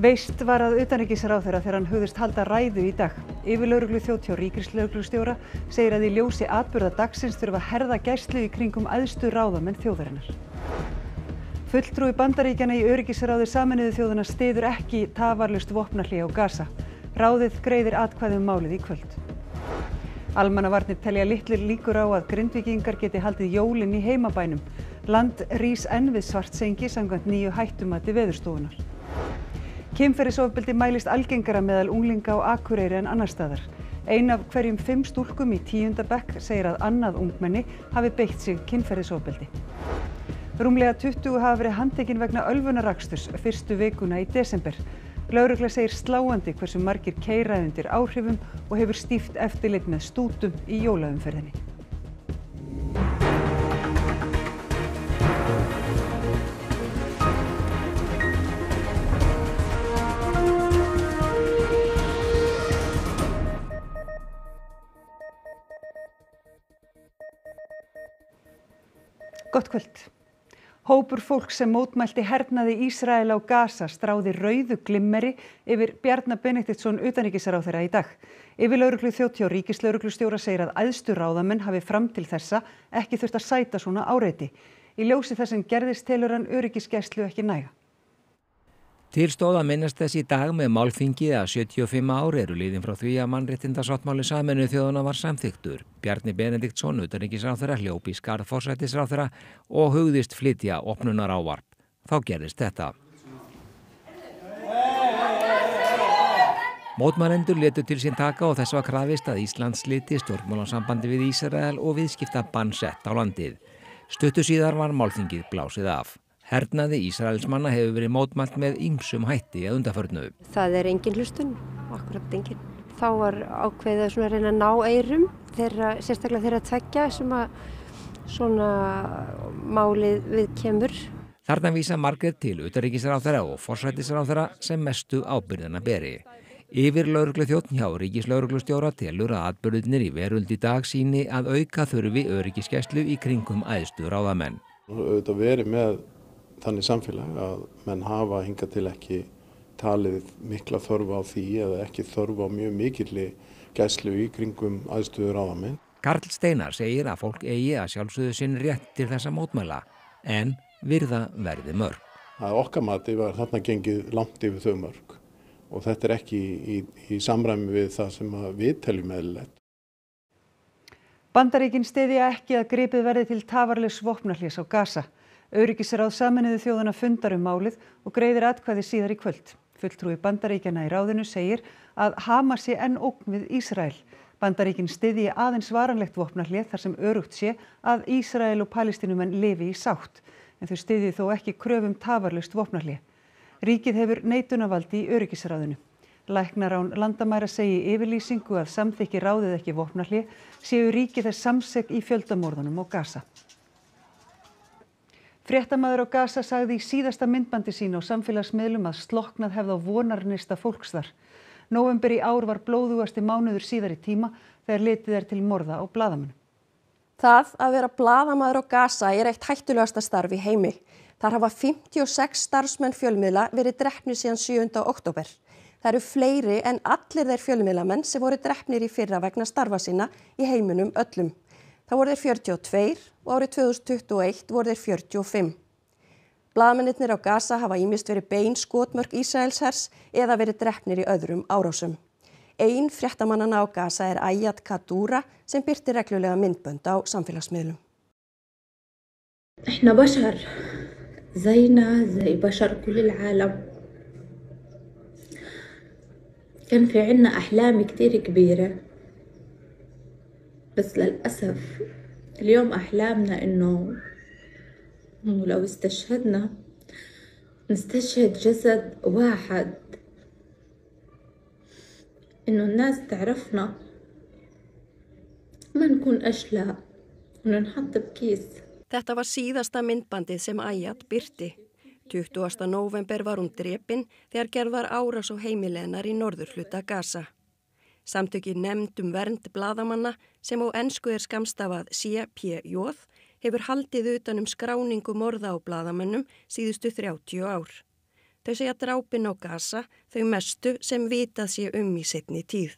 Veist var að utanreikisráð þeirra þegar hann hugðist halda ræðu í dag. Yfirlauruglu þjóttjá ríkislaurglustjóra segir að í ljósi atbyrða dagsins þurfa herða gæslu í kringum aðstu ráðamenn þjóðarinnar. Fulltrúi bandaríkjana í öryggisráði saminuðu þjóðana stiður ekki tafarlust vopnarlíja á gasa. Ráðið greiðir atkvæðum málið í kvöld. Almannavarnir telja litlir líkur á að grindvikingar geti haldið jólinn í heimabænum. Land rís enn við svart sengi sangant nýju hættumati veðurstofunar. Kynferðisofbeldi mælist algengara meðal unglinga á Akureyri en annar staðar. Ein af hverjum fimm stúlkum í tíundabekk segir að annað ungmenni hafi beitt sig kynferðisofbeldi. Rúmlega 20 hafa verið handekinn vegna ölfunaraksturs fyrstu vikuna í desember. Laurugla segir sláandi hversu margir keiraðundir áhrifum og hefur stíft eftirlit með stútum í jólaumferðinni. Gott kvöld. Hópur fólk sem mótmælti hernaði Ísrael á Gaza stráði rauðu glimmeri yfir Bjarnar Benediktsson utaníkisar á þeirra í dag. Yfirlauruglu þjótti og ríkislauruglustjóra segir að aðstur ráðamenn hafi fram til þessa ekki þurft að sæta svona áreiti. Í ljósi þess sem gerðist telur hann öryggisgæslu ekki næga. Til stóða minnast þess í dag með málþingið að 75 ári eru líðin frá því að mannrettindasáttmáli saminu þjóðuna var samþyktur. Bjarni Benediktsson, utanrikiðsráþara, hljópi skarðforsættisráþara og hugðist flytja opnunar ávarp. Þá gerist þetta. Mótmannendur letu til sín taka og þess var krafist að Íslands sliti stjórnmálansambandi við Ísrael og viðskipta bannsett á landið. Stuttu síðar var málþingið blásið af. Hernaði Ísraelsmanna hefur verið mótmælt með ýmsum hætti að undaförnu. Það er engin hlustun, akkurat engin. Þá var ákveðið að reyna að ná eirum, þeirra, sérstaklega þeirra tvekja sem að svona málið við kemur. Þarna vísa margrið til utaríkisráþara og forsættisráþara sem mestu ábyrðina beri. Yfir lauruglu þjóttnjá ríkislauruglustjóra telur að atbyrðinir í veruld í dag síni að auka þurfi öryggiskeslu í kringum aðstu ráðamenn. Það verið með þannig samfélag að menn hafa hinga til ekki talið mikla þörfu á því eða ekki þörfu á mjög mikilli gæslu í kringum aðstöður áðamenn. Karl Steinar segir að fólk eigi að sjálfsögðu sinn rétt til þessa mótmæla en virða verði mörg. Það er okkamati var þarna gengið langt yfir þau mörg og þetta er ekki í, í, í samræmi við það sem við teljum meðlilegt. Bandaríkinn stiðja ekki að gripið verði til tafarlis vopnarlís á gasa. Öryggisráð saminuðu þjóðana fundar um málið og greiðir atkvæði síðar í kvöld. Fulltrúi bandaríkjana í ráðinu segir að Hamas sé enn ógn við Ísrael. Bandaríkin stiði aðeins varanlegt vopnarlið þar sem örugt sé að Ísrael og palestinumenn lifi í sátt, en þau stiði þó ekki kröfum tafarlust vopnarlið. Ríkið hefur neitunavald í öryggisráðinu. Læknar án landamæra segi yfirlýsingu að samþykki ráðið ekki vopnarlið séu ríkið þess samseg í fjöldamórðunum og gasa. Fréttamaður á Gaza sagði í síðasta myndbandi sín á samfélagsmiðlum að sloknað hefða á vonarnista fólks þar. Nóvember í ár var blóðugasti mánuður síðar í tíma þegar litið er til morða á bladamennu. Það að vera bladamaður á Gaza er eitt hættulegasta starf í heimi. Þar hafa 56 starfsmenn fjölmiðla verið drefni síðan 7. oktober. Það eru fleiri en allir þeir fjölmiðlamenn sem voru drefnir í fyrra vegna starfa sína í heiminum öllum. Þá voru þeir 42 og árið 2021 voru þeir 45. Bladamennir á Gaza hafa ímist verið bein skotmörk Ísælshers eða verið drefnir í öðrum árásum. Einn fréttamannana á Gaza er Ayat Kadura sem byrti reglulega myndbönd á samfélagsmiðlum. Íhna basar, þeina, þei basar kulil alam. كان في عنا أحلام كتير كبيرة للأسف اليوم أحلامنا إنه إنه لو استشهدنا نستشهد جسد واحد إنه الناس تعرفنا ما نكون أشلاء وننحط بكيس Þetta var síðasta myndbandið sem Æjat byrti. 20. november var hún drepin þegar gerðar áras og heimileginar í norðurfluta Gaza. Samtöki nefndum vernd bladamanna sem á ennsku er skamstafað CPJ, hefur haldið utanum skráningu morða á bladamönnum síðustu 30 ár. Þau segja drápin á gasa þau mestu sem vitað sé um í setni tíð.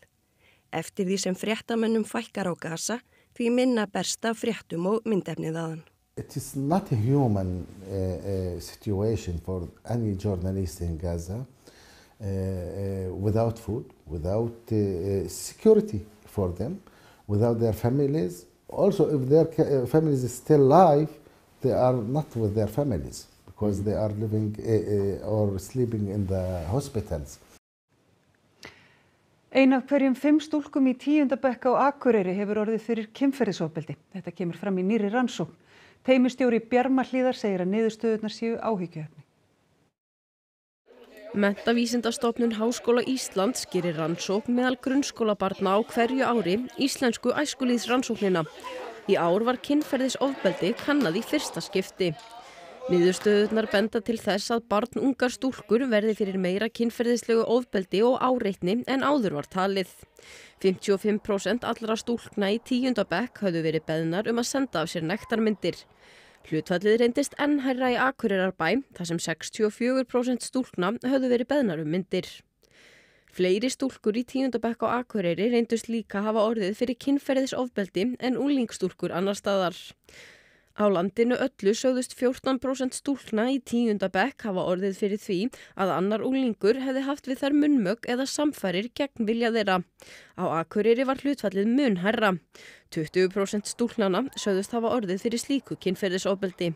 Eftir því sem fréttamönnum fækkar á gasa því minna bersta fréttum og myndefnið aðan. It is not a human uh, situation for any journalist in Gaza uh, without food, without uh, security for them without their families. Also, if their uh, families is still alive, they are not with their families because they are living uh, uh, or sleeping in the hospitals. Ein af hverjum fimm stúlkum í tíundabekka á Akureyri hefur orðið fyrir kemferðisofbeldi. Þetta kemur fram í nýri rannsókn. Teimistjóri Bjarma Hlíðar segir að niðurstöðunar séu áhyggjöfni menntavísindastofnun Háskóla Íslands gerir rannsókn meðal grunnskólabarna á hverju ári íslensku æskulíðsrannsóknina í ár var kynferðisofbeldi kannad í fyrsta skipti Niðurstöðunar benda til þess að barnungar stúrkur verði fyrir meira kynferðislegu ofbeldi og áreitni en áður var talið. 55% allra stúrkna í tíundabekk hafðu verið beðnar um að senda af sér nektarmyndir hlutfallið reyndist enn hærra í Akureyrarbæ þar sem 64% stúlkna höfðu verið beðnar um myndir. Fleiri stúlkur í tíundabekk á Akureyri reyndust líka hafa orðið fyrir kynferðisofbeldi en unglingstúlkur annar staðar. Á landinu öllu sögðust 14% stúlna í tíundabekk hafa orðið fyrir því að annar úlingur hefði haft við þær munmög eða samfærir gegn vilja þeirra. Á akureyri var hlutfallið munherra. 20% stúlnana sögðust hafa orðið fyrir slíku kynferðisofbeldi.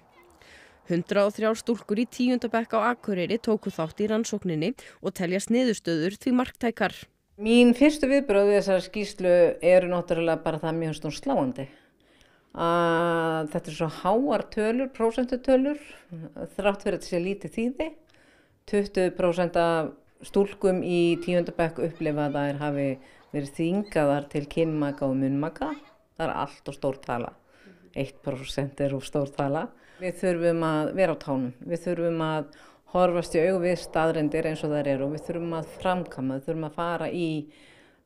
103 stúlkur í tíundabekk á akureyri tóku þátt í rannsókninni og teljast niðurstöður því marktækar. Mín fyrstu viðbröðu þessar skýslu eru náttúrulega bara það mjög sláandi að þetta er svo háar tölur, prósentutölur, þrátt fyrir að þetta sé lítið þýði. 20% af stúlkum í tíundabökk upplifa að það er hafi verið þýngaðar til kynmaka og munmaka. Það er allt og stórt tala. 1% er úr stórt tala. Við þurfum að vera á tánum, við þurfum að horfast í auðvið staðrendir eins og þær eru og við þurfum að framkama, við þurfum að fara í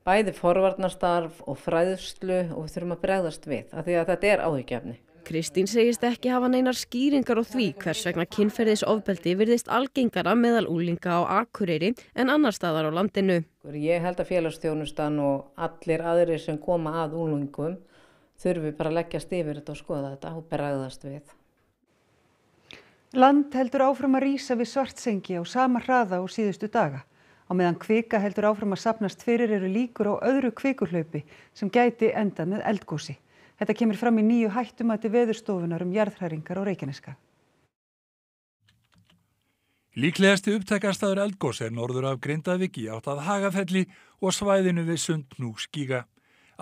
bæði forvarnarstarf og fræðslu og við þurfum að bregðast við af því að þetta er áhugjefni. Kristín segist ekki hafa neinar skýringar og því hvers vegna kynferðisofbeldi virðist algengara meðal úlinga á akureyri en annar staðar á landinu. Ég held að félagsstjónustan og allir aðrir sem koma að úlungum þurfi bara að leggjast yfir þetta og skoða þetta og bregðast við. Land heldur áfram að rýsa við svartsengi á sama hraða og síðustu daga. Á meðan kvika heldur áfram að sapnast fyrir eru líkur á öðru kvikurhlaupi sem gæti enda með eldgósi. Þetta kemur fram í nýju hættum að til veðurstofunar um jarðhæringar á Reykjaneska. Líklegasti upptækastaður eldgós er norður af Grindavík í átt að Hagafelli og svæðinu við Sundnúksgíga.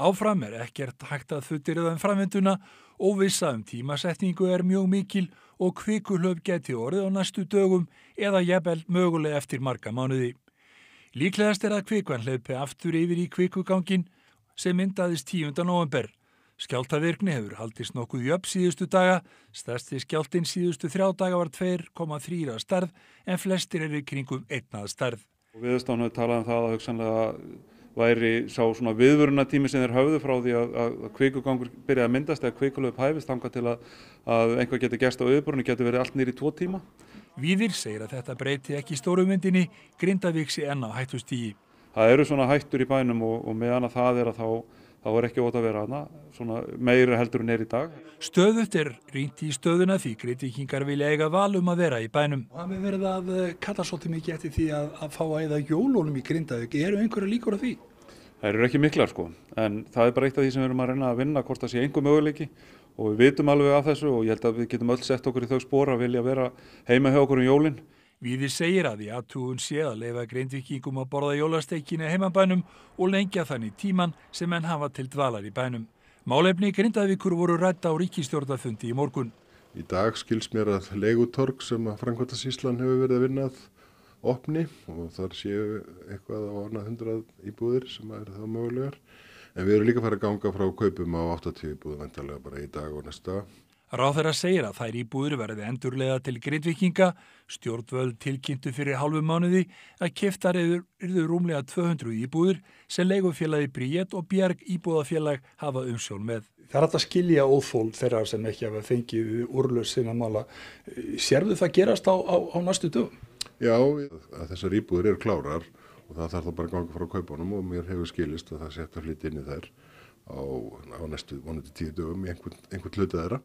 Áfram er ekkert hægt að þuttirðan um framvenduna og vissa um tímasetningu er mjög mikil og kvikurhlaup geti orðið á næstu dögum eða jafnveld möguleg eftir marga mánuði. Líklegast er að kvikvan hleypi aftur yfir í kvikugangin sem myndaðist 10. november. Skjáltavirkni hefur haldist nokkuð jöfn síðustu daga, stærsti skjáltin síðustu þrjá daga var 2,3 að starf en flestir eru kringum einnað starf. Viðstofn hefur talað um það að hugsanlega væri sá svona viðvörunatími sem er höfðu frá því að, að kvikugangur byrja að myndast eða kvikulöf hæfist hanga til að, að einhvað getur gerst á auðbúrunni getur verið allt nýri tvo tíma. Víðir segir að þetta breyti ekki stórumyndinni, Grindavíksi enna hættustígi. Það eru svona hættur í bænum og, og meðan að það er að þá, þá er ekki óta að vera aðna, svona meira heldur en er í dag. Stöðut er rýnt í stöðuna því Grindavíkingar vilja eiga valum að vera í bænum. Það með verða að eh, kalla svolítið mikið eftir því að, að fá að eða jólónum í Grindavík, eru einhverju líkur af því? Það eru ekki miklar sko, en það er bara eitt af því sem við erum að reyna að vinna, hvort það sé einhver möguleiki og við vitum alveg af þessu og ég held að við getum öll sett okkur í þau spóra að vilja vera heima hjá okkur um jólinn. Viðir segir að því aðtúun sé að leifa greindvikingum að borða jólasteikinu heimabænum og lengja þannig tíman sem enn hafa til dvalar í bænum. Málefni Grindavíkur voru rætta á ríkistjórnafundi í morgun. Í dag skils mér að legutorg sem að Frankvartasíslan hefur verið að vinnað opni og þar séu eitthvað á ornað hundrað íbúðir sem að er þá mögulegar. En við erum líka að fara að ganga frá kaupum á 80 íbúðu vendarlega bara í dag og næsta. Ráð þeirra segir að þær íbúður verði endurlega til grindvikinga, stjórnvöld tilkynntu fyrir hálfu mánuði að keftar eru rúmlega 200 íbúður sem leigufélagi Bríett og Björg íbúðafélag hafa umsjón með. Það er alltaf skilja óþól þeirra sem ekki hafa fengið úrlös sinna mála. Serðu það gerast á, á, á næstu dögum? Já, þessar íbúður eru klárar og það þarf þá bara að ganga frá kaupunum og mér hefur skilist að það sé eftir að flytja inn í þær á, hérna, á næstu vonandi tíu dögum í einhvern, einhvern hluta þeirra.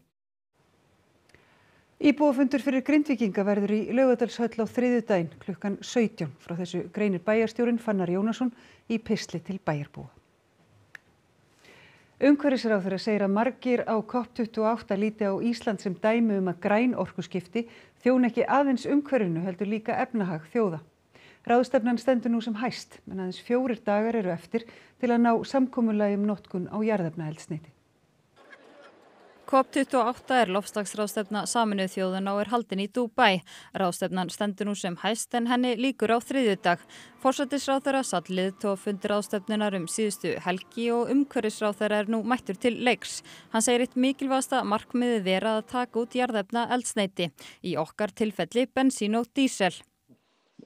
Íbúfundur fyrir grindvikinga verður í lögadalshöll á þriðu daginn klukkan 17 frá þessu greinir bæjarstjórin Fannar Jónasson í Pistli til bæjarbúa. Umhverfisráþurra segir að margir á COP28 líti á Ísland sem dæmi um að græn orkuskipti þjón ekki aðeins umhverfinu heldur líka efnahag þjóða. Ráðstefnan stendur nú sem hæst, en aðeins fjórir dagar eru eftir til að ná samkominlægjum notkun á jarðefnaeldsneiti. COP28 er lofstagsráðstefna saminuð þjóðun á er haldin í Dubai. Ráðstefnan stendur nú sem hæst en henni líkur á þriðjudag. Fórsættisráðara satt liðtóf fundir ráðstefnunar um síðustu helgi og umhverfisráðara er nú mættur til leiks. Hann segir eitt mikilvægsta markmiði verað að taka út jarðefna eldsneiti. Í okkar tilfelli bensín og dísel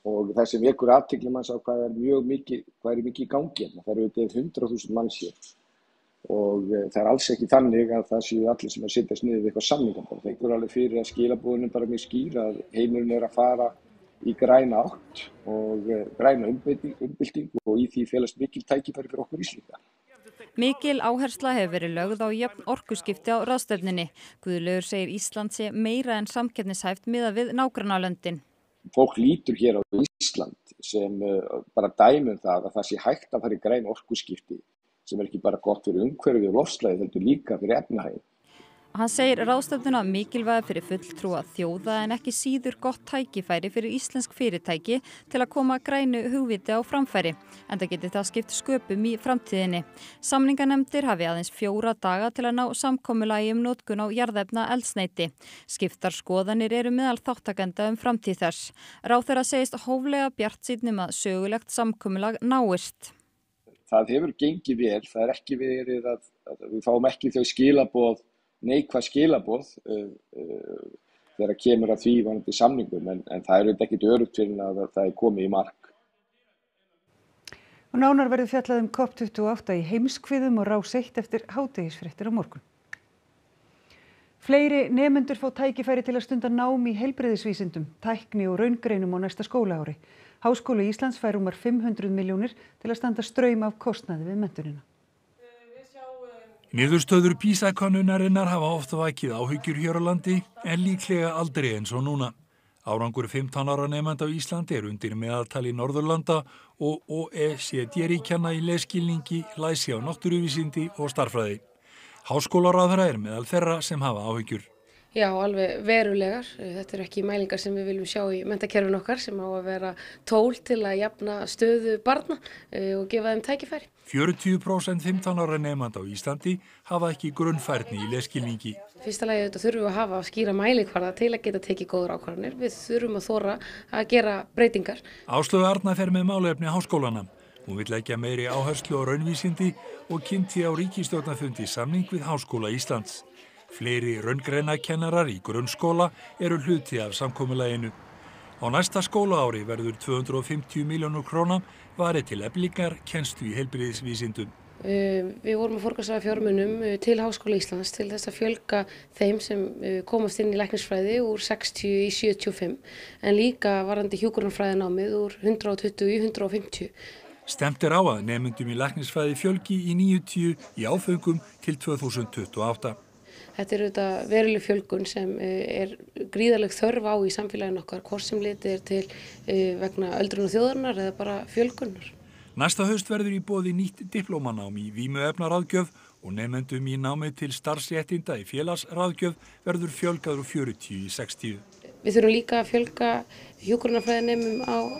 og það sem vekur aðtækli manns á hvað er mjög mikið, hvað er mikið í gangi hérna, það eru auðvitað 100.000 manns hér og eh, það er alls ekki þannig að það séu allir sem að sittast niður við eitthvað samlingan, það ekkur alveg fyrir að skilabúðunum bara mjög skýra að heimurinn er að fara í græna átt og eh, græna umbylting og í því félast mikil tækifæri fyrir okkur íslita. Mikil áhersla hefur verið lögð á jöfn orkuskipti á ráðstöfninni. Guðlaugur segir Ísland sé meira en samkeppnishæft miða við nágrannálöndin fólk lítur hér á Ísland sem uh, bara dæmum það að það sé hægt að fara í græn orkuskipti sem er ekki bara gott fyrir umhverfið og lofslæðið heldur líka fyrir efnahægum Hann segir ráðstöfnuna mikilvæg fyrir fulltrúa þjóða en ekki síður gott tækifæri fyrir íslensk fyrirtæki til að koma grænu hugviti á framfæri en það getur það skipt sköpum í framtíðinni. Samninganemndir hafi aðeins fjóra daga til að ná samkommulagi um nótkun á jarðefna eldsneiti. Skiptarskoðanir eru meðal þáttakenda um framtíð þess. Ráð þeirra segist hóflega bjart sýtnum að sögulegt samkommulag náist. Það hefur gengið vel, það er ekki verið að, að við fáum ekki þau skilabóð neikvað skilabóð uh, eh, uh, eh, þegar að kemur að því vanandi samningum en, en það eru ekkit örugt fyrir að það er komið í mark. Og nánar verður fjallað um COP28 í heimskviðum og rás eitt eftir hátegisfrettir á morgun. Fleiri nefnendur fá tækifæri til að stunda nám í helbreyðisvísindum, tækni og raungreinum á næsta skóla ári. Háskólu Íslands fær umar 500 miljónir til að standa ströym af kostnaði við mentunina. Niðurstöður písakannunarinnar hafa ofta vakið áhyggjur hér á landi en líklega aldrei eins og núna. Árangur 15 ára nefnand á Íslandi er undir meðaltali Norðurlanda og OECD-ríkjana í leskilningi, læsi á náttúruvísindi og starfræði. Háskólaráðra er meðal þeirra sem hafa áhyggjur. Já, alveg verulegar. Þetta eru ekki mælingar sem við viljum sjá í mentakerfin okkar sem á að vera tól til að jafna stöðu barna eh, og gefa þeim tækifæri. 40% 15 ára nefnand á Íslandi hafa ekki grunnfærni í leskilningi. Fyrsta lagi þetta þurfum við að hafa að skýra mælikvarða til að geta tekið góður ákvarðanir. Við þurfum að þóra að gera breytingar. Áslögu Arna fer með málefni háskólanam. Hún vil leggja meiri áherslu á raunvísindi og kynnti á ríkistjórnafundi samning við Háskóla Íslands. Fleiri raungreinakennarar í grunnskóla eru hluti af samkomiðleginu. Á næsta skólaári verður 250 miljónur krónam varði til eflingar kenstu í heilbriðisvísindum. Eh, við vorum að forgasaða fjármunum eh, til Háskóla Íslands til þess að fjölga þeim sem eh, komast inn í lækningsfræði úr 60 í 75 en líka varandi hjúkurumfræðinámið úr 120 í 150. Stemt er á að nefnundum í lækningsfræði fjölgi í 90 í áfengum til 2028. Þetta er auðvitað veruleg fjölgun sem eh, er gríðaleg þörf á í samfélaginu okkar, hvort sem litið er til eh, vegna öldrun og þjóðarnar eða bara fjölgunar. Næsta haust verður í bóði nýtt diplómanám í výmuefnaraðgjöf og nefnendum í námi til starfsréttinda í félagsraðgjöf verður fjölgaður og 40 í 60. Við þurfum líka að fjölga hjókurnafræðinemum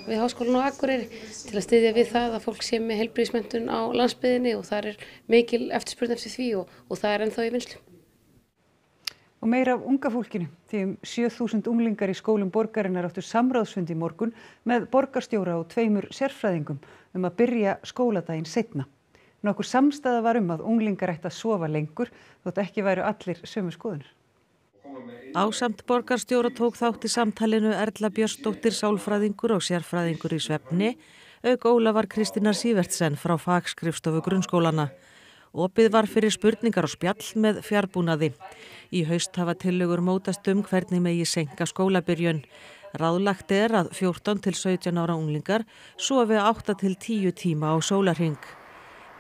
við Háskólan og Akureyri til að styðja við það að fólk sé með helbriðismöndun á landsbyðinni og það er mikil eftirspurning eftir því og, og það er ennþá í vinslu. Og meira af unga fólkinu, því um 7.000 unglingar í skólum borgarinnar áttu samráðsfund í morgun með borgarstjóra og tveimur sérfræðingum um að byrja skóladaginn setna. Nákvæm samstæða var um að unglingar ætti að sofa lengur þótt ekki væru allir sömu skoðunir. Ásamt borgarstjóra tók þátt í samtalinu Erla Björnsdóttir sálfræðingur og sérfræðingur í svefni, auk Ólafar Kristina Sývertsen frá fagskrifstofu grunnskólana. Opið var fyrir spurningar og spjall með fjárbúnaði. Í haust hafa tillögur mótast um hvernig megi senka skólabyrjun. Ráðlagt er að 14-17 ára unglingar sofi 8-10 tíma á sólarhing.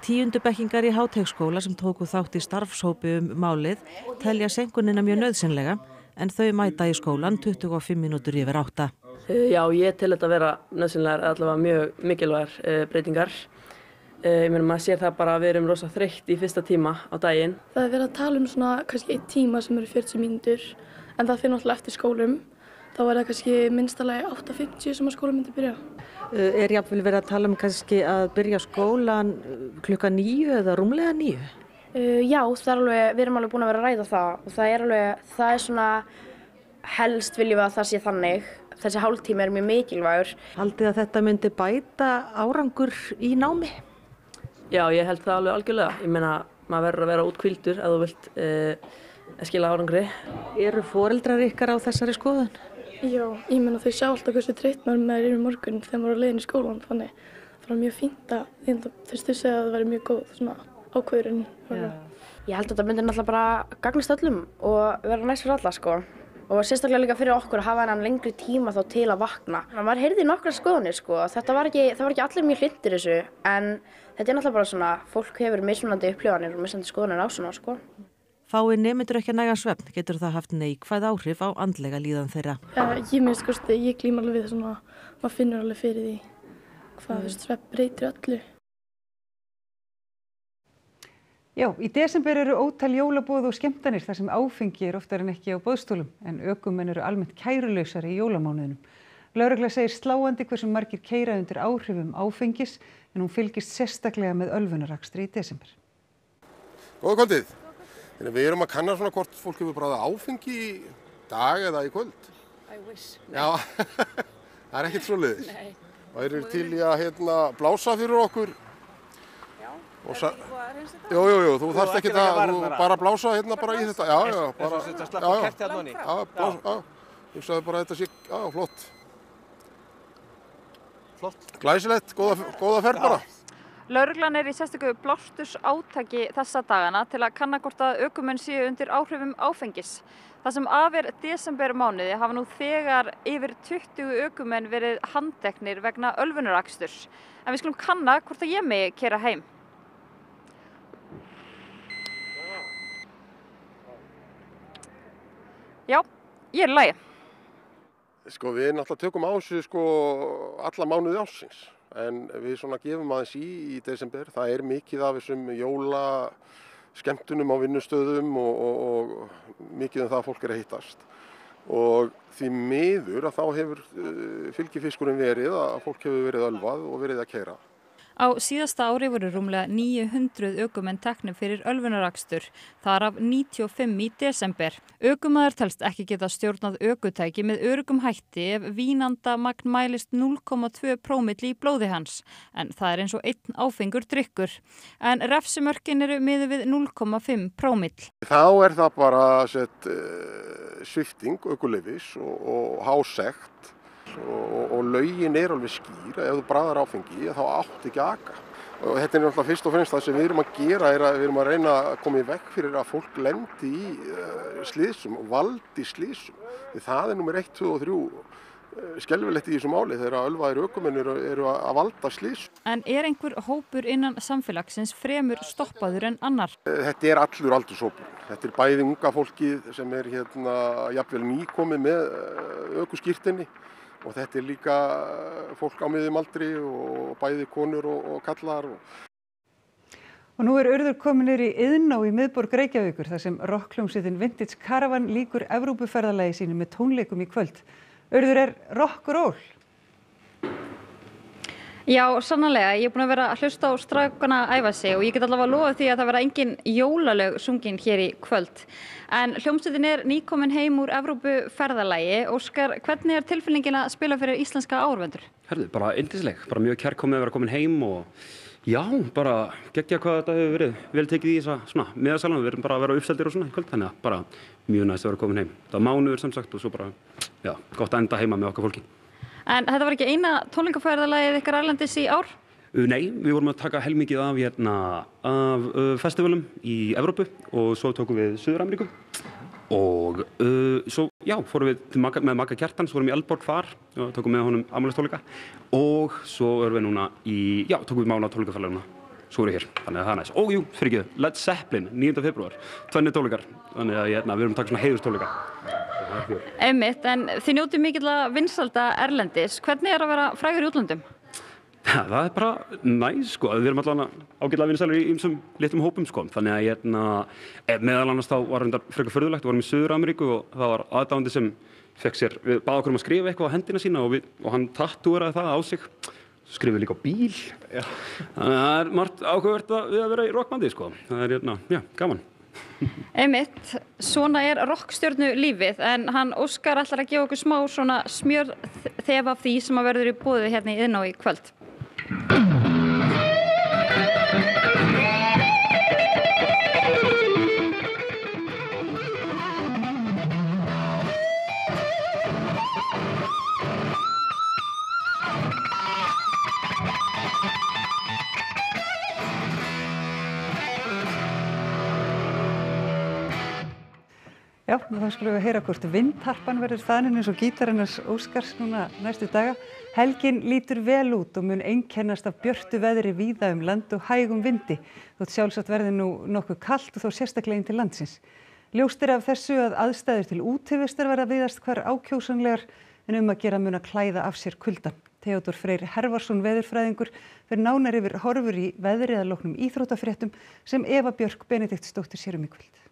Tíundu bekkingar í hátegskóla sem tóku þátt í starfshópi um málið telja senkunina mjög nöðsynlega en þau mæta í skólan 25 minútur yfir átta. Eh, já, ég tel þetta að vera nöðsynlegar allavega mjög mikilvægar eh, breytingar. Eh, ég meina maður sér það bara að við erum rosa þreytt í fyrsta tíma á daginn. Það er verið að tala um svona kannski eitt tíma sem eru 40 mínútur en það fyrir náttúrulega eftir skólum. Þá er það kannski minnstalega 8.50 sem að skóla myndi byrja. Eh, er jáfnvel verið að tala um kannski að byrja skólan eh, klukka nýju eða rúmlega nýju? Uh, já, það er alveg, við erum alveg búin að vera að ræða það og það er alveg, það er svona helst viljum við að það sé þannig þessi hálftíma er mjög mikilvægur. Haldið að þetta myndi bæta árangur í námi? Já, ég held það alveg algjörlega. Ég meina, maður verður að vera út kvildur ef þú vilt uh, skila árangri. Eru foreldrar ykkar á þessari skoðun? Já, ég meina þau sjá alltaf hversu treytt maður með þær eru morgun þegar maður er á leiðin í skólan. Þannig það var mjög fínt að þú veist þau segja að það væri mjög góð svona ákveðurinn. Ég held að þetta myndir náttúrulega bara gagnast öllum og vera næst fyrir alla sko og sérstaklega líka fyrir okkur að hafa hennan lengri tíma þá til að vakna. Maður heyrði nokkra skoðunir sko, þetta var ekki, var ekki allir mjög hlindir þessu en þetta er náttúrulega bara svona, fólk hefur mismunandi upplifanir og mismunandi skoðunir á svona sko. Fáið nemyndur ekki að næga svefn, getur það haft neikvæð áhrif á andlega líðan þeirra? Ja, ég minnst sko, sko ég glým alveg við svona, maður finnur alveg fyrir því hvað mm. svefn breytir öllu. Já, í desember eru ótal jólabóð og skemmtanir þar sem áfengi er oftar en ekki á bóðstólum en ökumenn eru almennt kærulausari í jólamánuðinum. Lauragla segir sláandi hversu margir keira undir áhrifum áfengis en hún fylgist sérstaklega með ölfunarakstri í desember. Góða kvöldið. Hérna, við erum að kanna svona hvort fólk hefur bráðað áfengi í dag eða í kvöld. I wish. Já, það er ekkert svo leiðis. Nei. Það eru til í að hérna, blása fyrir okkur og sa... Jú, jú, jú, þú þarft ekki það, þú bara blása hérna bara í þetta, já, já, bara... Þú setjast að slappa kert hérna honni? Já, blása, já, þú sagði bara þetta sík, já, flott. Flott. Glæsilegt, góða, góða ferð bara. Lauruglan er í sérstöku blótturs átaki þessa dagana til að kannakort að aukumenn séu undir áhrifum áfengis. Það sem afir desembermániði hafa nú þegar yfir 20 aukumenn verið handeknir vegna ölfunurakstur. En við skulum kanna hvort að ég megi kera heim. Já, ég er í lagi. Sko við náttúrulega tökum á þessu sko alla mánuði ásins en við svona gefum aðeins í í desember. Það er mikið af þessum jólaskemtunum á vinnustöðum og, og, og mikið um það að fólk er að hýtast. Og því miður að þá hefur eh, fylgifiskurinn verið að fólk hefur verið alvað og verið að kæra. Á síðasta ári voru rúmlega 900 ökumenn teknir fyrir ölfunarakstur, þar af 95 í desember. Ökumæður telst ekki geta stjórnað ökutæki með örugum hætti ef vínanda magn mælist 0,2 prómill í blóði hans, en það er eins og einn áfengur drykkur. En refsumörkin eru miður við 0,5 prómill. Þá er það bara sett, uh, eh, svifting ökuleifis og, og hásegt og, og laugin er alveg skýr ef þú bræðar áfengi þá átt ekki að aka og þetta er náttúrulega fyrst og fremst það sem við erum að gera er að við erum að reyna að koma í vekk fyrir að fólk lendi í uh, eh, slísum og valdi slísum því það er nummer 1, 2 og 3 uh, eh, skelvilegt í þessu máli þegar að ölvaðir aukumennir eru, eru að valda slís. En er einhver hópur innan samfélagsins fremur stoppaður en annar? Eh, þetta er allur aldurshópur. Þetta er bæði unga fólki sem er hérna jafnvel nýkomið með aukuskýrtinni og þetta er líka eh, fólk á miðum aldri og bæði konur og, og kallar. Og nú er örður kominir í Yðná í miðborg Reykjavíkur þar sem rockljómsiðin Vintage Caravan líkur Evrópuferðalagi sínu með tónleikum í kvöld. Örður er rockról. Já, sannlega. Ég er búin að vera að hlusta á straukana æfa sig og ég get allavega að lofa því að það vera engin jólalög sungin hér í kvöld. En hljómsveitin er nýkomin heim úr Evrópu ferðalægi. Óskar, hvernig er tilfellingin að spila fyrir íslenska árvendur? Herðu, bara yndisleg. Bara mjög kærkomið að vera komin heim og já, bara gegja hvað þetta hefur verið. Vel tekið í þess að meðasalunum, við erum bara að vera uppseldir og svona í kvöld. Þannig að bara mjög næst að vera komin heim. Það mánuður sem sagt og svo bara, já, gott að enda heima með okkar fólki. En þetta var ekki eina tónlingafærðalagið ykkar Arlandis í ár? Uh, nei, við vorum að taka helmikið af, hérna, af uh, festivalum í Evrópu og svo tókum við Suður-Ameríku og uh, svo, já, fórum við Maka, með Maka Kjartans, fórum í Eldborg far og tókum með honum Amalast tónleika og svo erum við núna í, já, tókum við Mála tónleikafælaruna svo eru hér, þannig að það er næst og jú, fyrir ekki, Led Zeppelin, 9. februar tvenni tólikar, þannig að hérna, við erum að taka svona heiðustólikar Emmitt, en þið njótið mikill að vinsalda Erlendis, hvernig er að vera frægur í útlöndum? Ja, það er bara næst sko, við erum allavega ágætilega vinsaldir í einsum litum hópum sko þannig að hérna, e, meðal annars þá var þetta frekar förðulegt, við varum í Suður Ameríku og það var aðdándi sem fekk sér, við báðum okkur um að skrifa eitthvað á hendina sína og, við, og hann tattúraði það á sig skrifið líka á bíl já. þannig að það er margt áhugavert við að vera í rockbandi sko það er hérna, já, gaman Einmitt, svona er rockstjórnu lífið en hann Óskar ætlar að gefa okkur smá svona smjörð þef af því sem að verður í búið hérna í yðná í kvöld Já, þá skulum við heyra hvort vindharpan verður þannig eins og gítarinnars Óskars núna næstu daga. Helgin lítur vel út og mun einkennast af björtu veðri víða um land og hægum vindi. Þótt sjálfsagt verður nú nokkuð kallt og þá sérstakleginn til landsins. Ljóstir af þessu að aðstæður til útífistar verða viðast hver ákjósanlegar en um að gera mun að klæða af sér kuldan. Theodor Freyr Hervarsson veðurfræðingur fyrir nánar yfir horfur í veðriðaloknum íþrótafréttum sem Eva Björk Benediktsdóttir sérum í kvöld.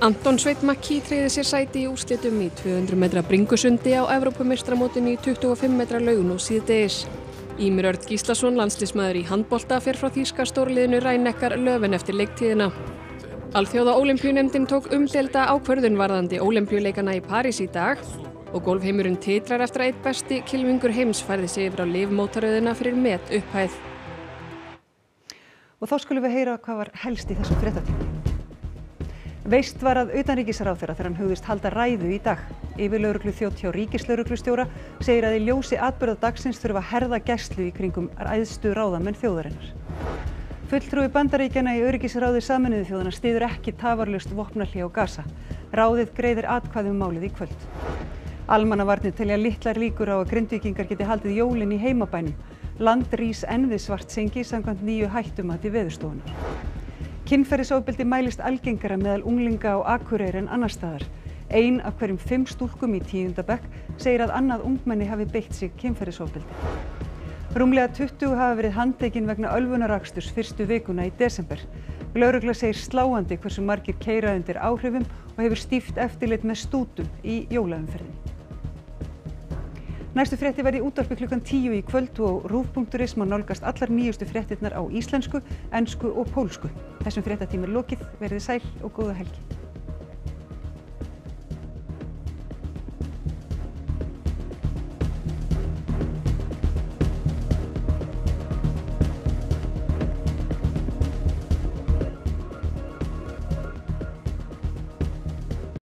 Anton Sveitmakki treyði sér sæti í úrslitum í 200 metra bringusundi á Evrópumistramótinu í 25 metra laugun og síðdeis. Ímir Ört Gíslason, landslýsmæður í handbólta, fer frá Þýrska stórliðinu Rænekkar löfin eftir leiktíðina. Alþjóða ólimpjunemndin tók umdelda ákverðun varðandi ólimpjuleikana í París í dag og golfheimurinn titrar eftir að eitt besti kilvingur heims færði sig yfir á livmótaröðina fyrir met upphæð. Og þá skulum við heyra hvað var helst í þessum frettatíma. Veist var að utanríkisráþera þegar hann hugðist halda ræðu í dag. Yfirlauruglu þjótt hjá ríkislauruglustjóra segir að í ljósi atbyrðadagsins þurfa herða gæslu í kringum æðstu ráðamenn þjóðarinnar. Fulltrúi bandaríkjana í öryggisráði saminuðu þjóðana stýður ekki tafarlust vopnalli á gasa. Ráðið greiðir atkvæðum málið í kvöld. Almannavarnir telja litlar líkur á að grindvikingar geti haldið jólinn í heimabænum. Land rýs envið svart syngi samkvæmt nýju hættumati veðurstofunar kynferðisofbeldi mælist algengara meðal unglinga á Akureyri en annars staðar ein af hverjum fimm stúlkum í tíunda bekk segir að annað ungmenni hafi beitt sig kynferðisofbeldi rúmlega tuttugu hafa verið handtekinn vegna ölvunaraksturs fyrstu vikuna í desember lögregla segir sláandi hversu margir keira undir áhrifum og hefur stíft eftirlit með stútum í jólaumferðinni Næstu frétti verði útvarpi klukkan 10 í kvöld og rúf.is má nálgast allar nýjustu fréttinnar á íslensku, ennsku og pólsku. Þessum fréttatími er lokið, verðið sæl og góða helgi.